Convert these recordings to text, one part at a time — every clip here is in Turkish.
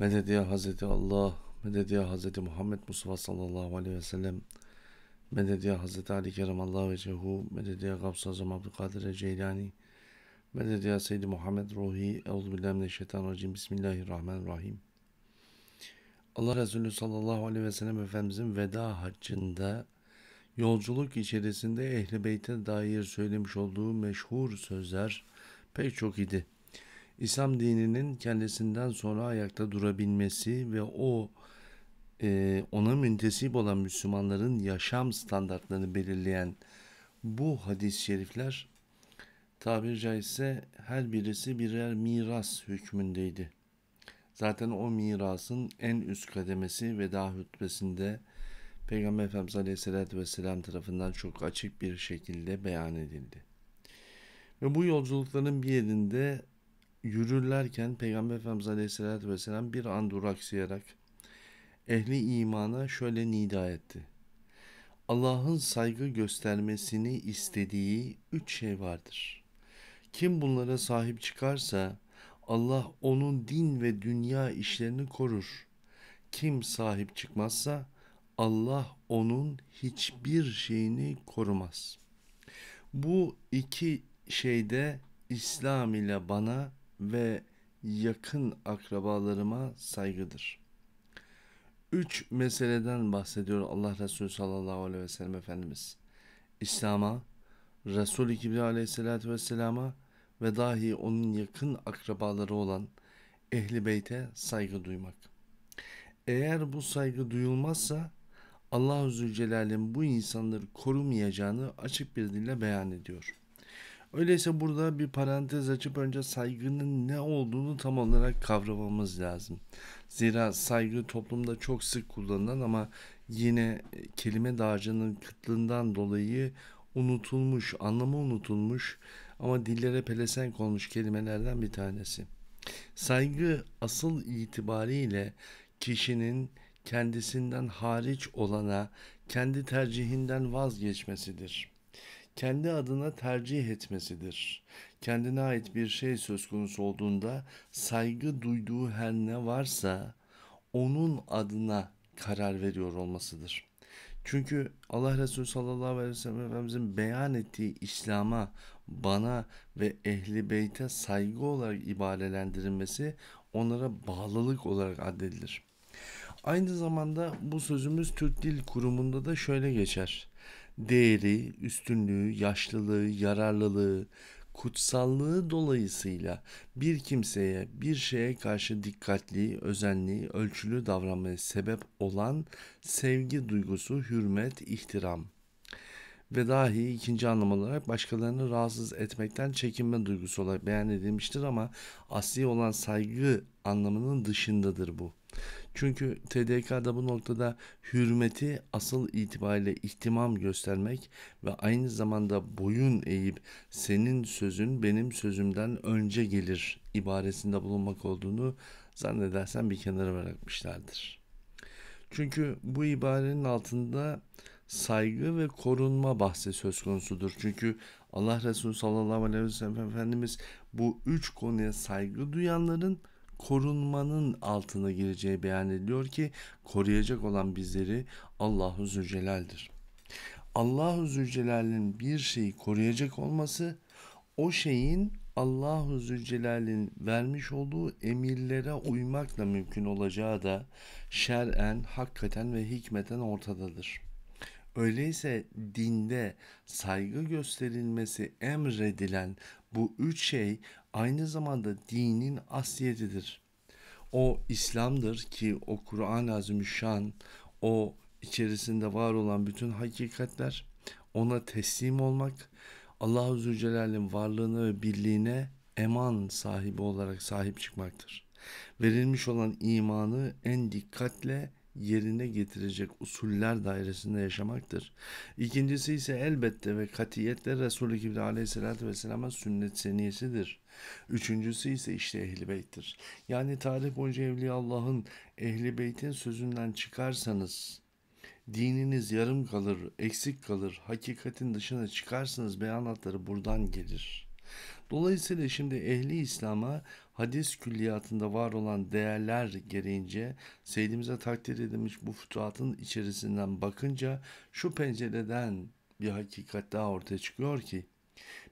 Medet ya Hazreti Allah, medet ya Hazreti Muhammed Mustafa sallallahu aleyhi ve sellem, medet ya Hazreti Ali Kerem Allah ve Cehu, medet ya Gavs-ı Azam Abdülkadir Ceylani, medet ya Seyyidi Muhammed Ruhi, Euzubillahimineşşeytanirracim, Bismillahirrahmanirrahim. Allah Resulü sallallahu aleyhi ve sellem Efendimizin veda haccında yolculuk içerisinde Ehli Beyt'e dair söylemiş olduğu meşhur sözler pek çok idi. İslam dininin kendisinden sonra ayakta durabilmesi ve o e, ona müntesip olan Müslümanların yaşam standartlarını belirleyen bu hadis-i şerifler tabiri caizse her birisi birer miras hükmündeydi. Zaten o mirasın en üst kademesi veda hutbesinde Peygamber Efendimiz Aleyhisselatü Vesselam tarafından çok açık bir şekilde beyan edildi. Ve bu yolculukların bir yerinde yürürlerken Peygamber Efendimiz Aleyhisselatü Vesselam bir an duraksayarak ehli imana şöyle nida etti. Allah'ın saygı göstermesini istediği üç şey vardır. Kim bunlara sahip çıkarsa Allah onun din ve dünya işlerini korur. Kim sahip çıkmazsa Allah onun hiçbir şeyini korumaz. Bu iki şeyde İslam ile bana ve yakın akrabalarıma saygıdır. Üç meseleden bahsediyor Allah Resulü sallallahu aleyhi ve sellem Efendimiz. İslam'a, Resul-i Kibriya aleyhissalatü vesselama ve dahi onun yakın akrabaları olan Ehli Beyt'e saygı duymak. Eğer bu saygı duyulmazsa Allahu Zülcelal'in bu insanları korumayacağını açık bir dille beyan ediyor. Öyleyse burada bir parantez açıp önce saygının ne olduğunu tam olarak kavramamız lazım. Zira saygı toplumda çok sık kullanılan ama yine e, kelime dağarcığının kıtlığından dolayı unutulmuş, anlamı unutulmuş ama dillere pelesenk olmuş kelimelerden bir tanesi. Saygı asıl itibariyle kişinin kendisinden hariç olana kendi tercihinden vazgeçmesidir kendi adına tercih etmesidir. Kendine ait bir şey söz konusu olduğunda saygı duyduğu her ne varsa onun adına karar veriyor olmasıdır. Çünkü Allah Resulü sallallahu aleyhi ve sellem Efendimizin beyan ettiği İslam'a, bana ve ehli beyte saygı olarak ibarelendirilmesi onlara bağlılık olarak addedilir. Aynı zamanda bu sözümüz Türk Dil Kurumu'nda da şöyle geçer değeri, üstünlüğü, yaşlılığı, yararlılığı, kutsallığı dolayısıyla bir kimseye, bir şeye karşı dikkatli, özenli, ölçülü davranmaya sebep olan sevgi duygusu, hürmet, ihtiram ve dahi ikinci anlam olarak başkalarını rahatsız etmekten çekinme duygusu olarak beyan edilmiştir ama asli olan saygı anlamının dışındadır bu. Çünkü TDK'da bu noktada hürmeti asıl itibariyle ihtimam göstermek ve aynı zamanda boyun eğip senin sözün benim sözümden önce gelir ibaresinde bulunmak olduğunu zannedersen bir kenara bırakmışlardır. Çünkü bu ibarenin altında saygı ve korunma bahsi söz konusudur. Çünkü Allah Resulü sallallahu aleyhi ve sellem Efendimiz bu üç konuya saygı duyanların korunmanın altına gireceği beyan ediliyor ki koruyacak olan bizleri Allahu Zülcelal'dir. Allahu Zülcelal'in bir şeyi koruyacak olması o şeyin Allahu Zülcelal'in vermiş olduğu emirlere uymakla mümkün olacağı da şer'en, hakikaten ve hikmeten ortadadır. Öyleyse dinde saygı gösterilmesi emredilen bu üç şey aynı zamanda dinin asliyetidir. O İslam'dır ki o Kur'an-ı Azimüşşan, o içerisinde var olan bütün hakikatler, ona teslim olmak, Allah-u Zülcelal'in varlığına ve birliğine eman sahibi olarak sahip çıkmaktır. Verilmiş olan imanı en dikkatle yerine getirecek usuller dairesinde yaşamaktır. İkincisi ise elbette ve katiyetle Resulü i Kibri aleyhissalatü vesselamın sünnet seniyesidir. Üçüncüsü ise işte ehli beyttir. Yani tarih boyunca Evliya Allah'ın ehli beytin sözünden çıkarsanız dininiz yarım kalır, eksik kalır, hakikatin dışına çıkarsanız beyanatları buradan gelir.'' Dolayısıyla şimdi ehli İslam'a hadis külliyatında var olan değerler gereğince Seyyidimize takdir edilmiş bu fütuhatın içerisinden bakınca şu pencereden bir hakikat daha ortaya çıkıyor ki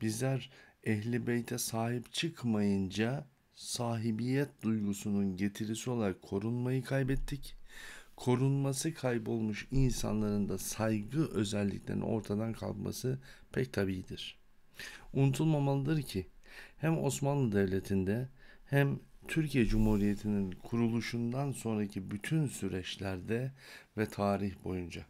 bizler ehli beyte sahip çıkmayınca sahibiyet duygusunun getirisi olarak korunmayı kaybettik. Korunması kaybolmuş insanların da saygı özelliklerinin ortadan kalkması pek tabidir. Unutulmamalıdır ki hem Osmanlı Devleti'nde hem Türkiye Cumhuriyeti'nin kuruluşundan sonraki bütün süreçlerde ve tarih boyunca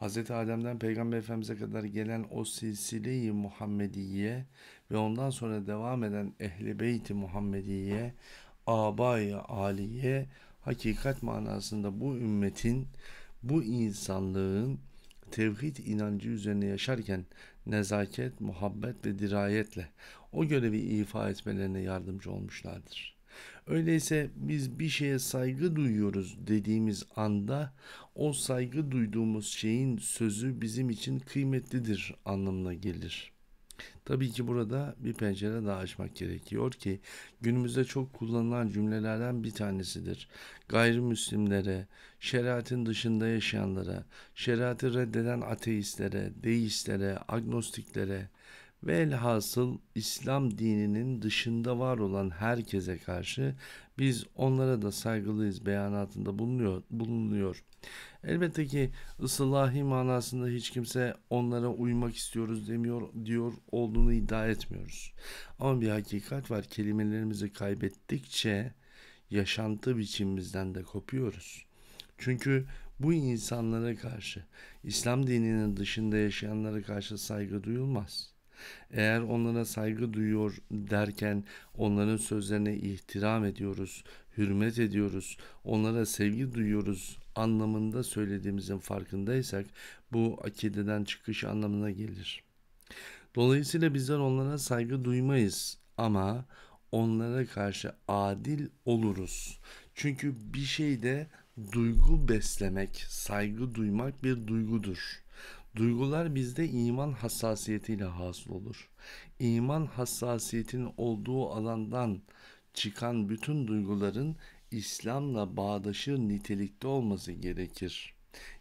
Hz. Adem'den Peygamber Efendimiz'e kadar gelen o silsile-i Muhammediye ve ondan sonra devam eden Ehl-i Beyt-i Muhammediye, Abai Aliye hakikat manasında bu ümmetin, bu insanlığın tevhid inancı üzerine yaşarken nezaket, muhabbet ve dirayetle o görevi ifa etmelerine yardımcı olmuşlardır. Öyleyse biz bir şeye saygı duyuyoruz dediğimiz anda o saygı duyduğumuz şeyin sözü bizim için kıymetlidir anlamına gelir. Tabii ki burada bir pencere daha açmak gerekiyor ki günümüzde çok kullanılan cümlelerden bir tanesidir. Gayrimüslimlere, şeriatin dışında yaşayanlara, şeriatı reddeden ateistlere, deistlere, agnostiklere ve elhasıl İslam dininin dışında var olan herkese karşı biz onlara da saygılıyız beyanatında bulunuyor. bulunuyor. Elbette ki ıslahi manasında hiç kimse onlara uymak istiyoruz demiyor diyor olduğunu iddia etmiyoruz. Ama bir hakikat var kelimelerimizi kaybettikçe yaşantı biçimimizden de kopuyoruz. Çünkü bu insanlara karşı İslam dininin dışında yaşayanlara karşı saygı duyulmaz. Eğer onlara saygı duyuyor derken onların sözlerine ihtiram ediyoruz, hürmet ediyoruz, onlara sevgi duyuyoruz anlamında söylediğimizin farkındaysak bu akideden çıkış anlamına gelir. Dolayısıyla bizler onlara saygı duymayız ama onlara karşı adil oluruz. Çünkü bir şeyde duygu beslemek, saygı duymak bir duygudur. Duygular bizde iman hassasiyetiyle hasıl olur. İman hassasiyetinin olduğu alandan çıkan bütün duyguların İslam'la bağdaşır nitelikte olması gerekir.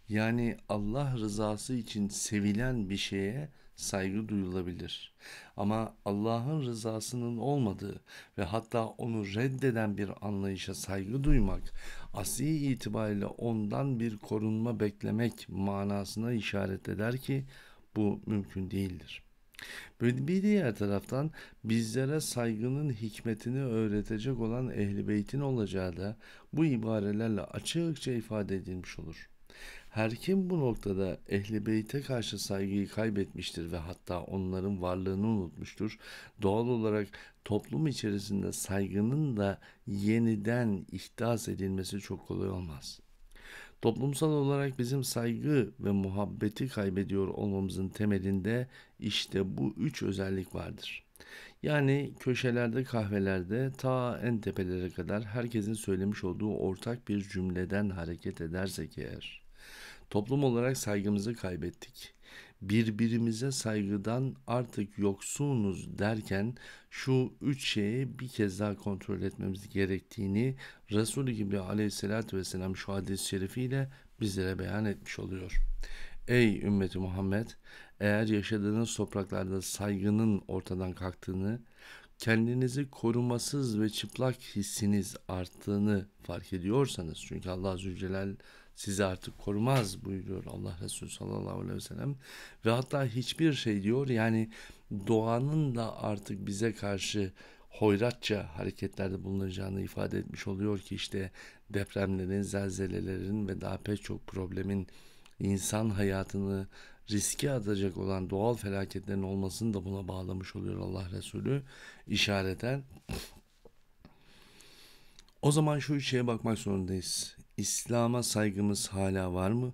Yani Allah rızası için sevilen bir şeye saygı duyulabilir. Ama Allah'ın rızasının olmadığı ve hatta onu reddeden bir anlayışa saygı duymak, asli itibariyle ondan bir korunma beklemek manasına işaret eder ki bu mümkün değildir.'' Bir diğer taraftan bizlere saygının hikmetini öğretecek olan ehli beytin olacağı da bu ibarelerle açıkça ifade edilmiş olur. Her kim bu noktada ehli beyte karşı saygıyı kaybetmiştir ve hatta onların varlığını unutmuştur. Doğal olarak toplum içerisinde saygının da yeniden ihdas edilmesi çok kolay olmaz.'' Toplumsal olarak bizim saygı ve muhabbeti kaybediyor olmamızın temelinde işte bu üç özellik vardır. Yani köşelerde kahvelerde ta en tepelere kadar herkesin söylemiş olduğu ortak bir cümleden hareket edersek eğer toplum olarak saygımızı kaybettik birbirimize saygıdan artık yoksunuz derken şu üç şeyi bir kez daha kontrol etmemiz gerektiğini Resulü gibi aleyhissalatü vesselam şu hadis-i şerifiyle bizlere beyan etmiş oluyor. Ey ümmeti Muhammed eğer yaşadığınız topraklarda saygının ortadan kalktığını kendinizi korumasız ve çıplak hissiniz arttığını fark ediyorsanız çünkü Allah Zülcelal sizi artık korumaz buyuruyor Allah Resulü sallallahu aleyhi ve sellem. Ve hatta hiçbir şey diyor yani doğanın da artık bize karşı hoyratça hareketlerde bulunacağını ifade etmiş oluyor ki işte depremlerin, zelzelelerin ve daha pek çok problemin insan hayatını riske atacak olan doğal felaketlerin olmasını da buna bağlamış oluyor Allah Resulü işareten. O zaman şu şeye bakmak zorundayız. İslam'a saygımız hala var mı?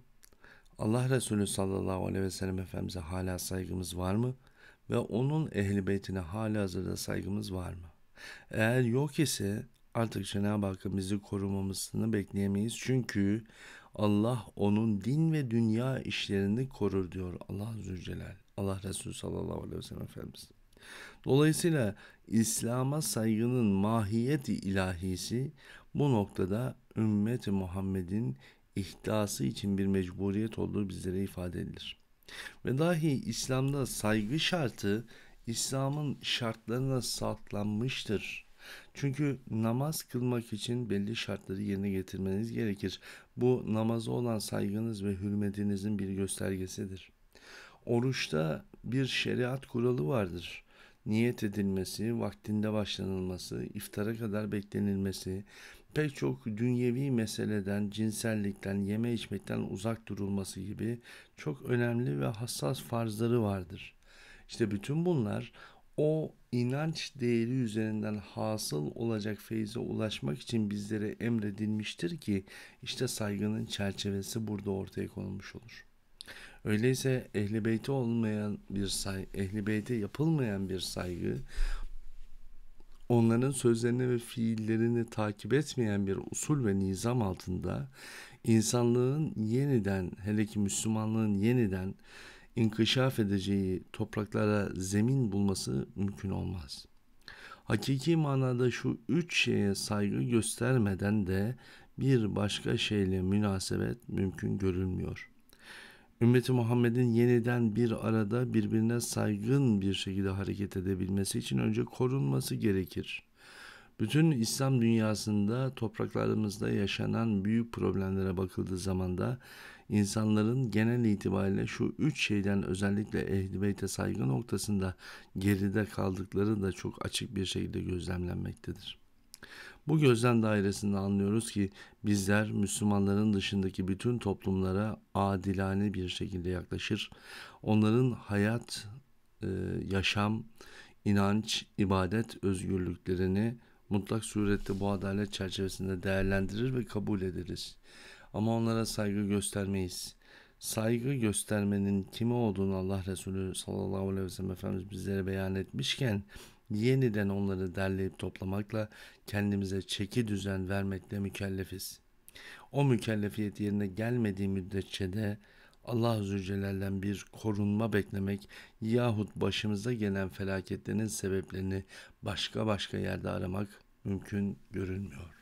Allah Resulü sallallahu aleyhi ve sellem Efendimiz'e hala saygımız var mı? Ve onun ehli beytine hala hazırda saygımız var mı? Eğer yok ise artık Cenab-ı Hakk'ın bizi korumamasını bekleyemeyiz. Çünkü Allah onun din ve dünya işlerini korur diyor Allah Zülcelal. Allah Resulü sallallahu aleyhi ve sellem Efendimiz. Dolayısıyla İslam'a saygının mahiyeti ilahisi bu noktada ümmeti Muhammed'in ihdası için bir mecburiyet olduğu bizlere ifade edilir. Ve dahi İslam'da saygı şartı İslam'ın şartlarına saplanmıştır. Çünkü namaz kılmak için belli şartları yerine getirmeniz gerekir. Bu namaza olan saygınız ve hürmetinizin bir göstergesidir. Oruçta bir şeriat kuralı vardır. Niyet edilmesi, vaktinde başlanılması, iftara kadar beklenilmesi, pek çok dünyevi meseleden, cinsellikten, yeme içmekten uzak durulması gibi çok önemli ve hassas farzları vardır. İşte bütün bunlar o inanç değeri üzerinden hasıl olacak feyze ulaşmak için bizlere emredilmiştir ki işte saygının çerçevesi burada ortaya konulmuş olur. Öyleyse ehli beyti olmayan bir say, ehli beyti yapılmayan bir saygı onların sözlerini ve fiillerini takip etmeyen bir usul ve nizam altında insanlığın yeniden hele ki Müslümanlığın yeniden inkişaf edeceği topraklara zemin bulması mümkün olmaz. Hakiki manada şu üç şeye saygı göstermeden de bir başka şeyle münasebet mümkün görülmüyor.'' Ümmeti Muhammed'in yeniden bir arada birbirine saygın bir şekilde hareket edebilmesi için önce korunması gerekir. Bütün İslam dünyasında topraklarımızda yaşanan büyük problemlere bakıldığı zaman da insanların genel itibariyle şu üç şeyden özellikle ehl-i Beyt'e saygı noktasında geride kaldıkları da çok açık bir şekilde gözlemlenmektedir. Bu gözlem dairesinde anlıyoruz ki bizler Müslümanların dışındaki bütün toplumlara adilane bir şekilde yaklaşır. Onların hayat, e, yaşam, inanç, ibadet özgürlüklerini mutlak surette bu adalet çerçevesinde değerlendirir ve kabul ederiz. Ama onlara saygı göstermeyiz. Saygı göstermenin kime olduğunu Allah Resulü sallallahu aleyhi ve sellem Efendimiz bizlere beyan etmişken yeniden onları derleyip toplamakla kendimize çeki düzen vermekle mükellefiz. O mükellefiyet yerine gelmediği müddetçe de Allah Zülcelal'den bir korunma beklemek yahut başımıza gelen felaketlerin sebeplerini başka başka yerde aramak mümkün görünmüyor.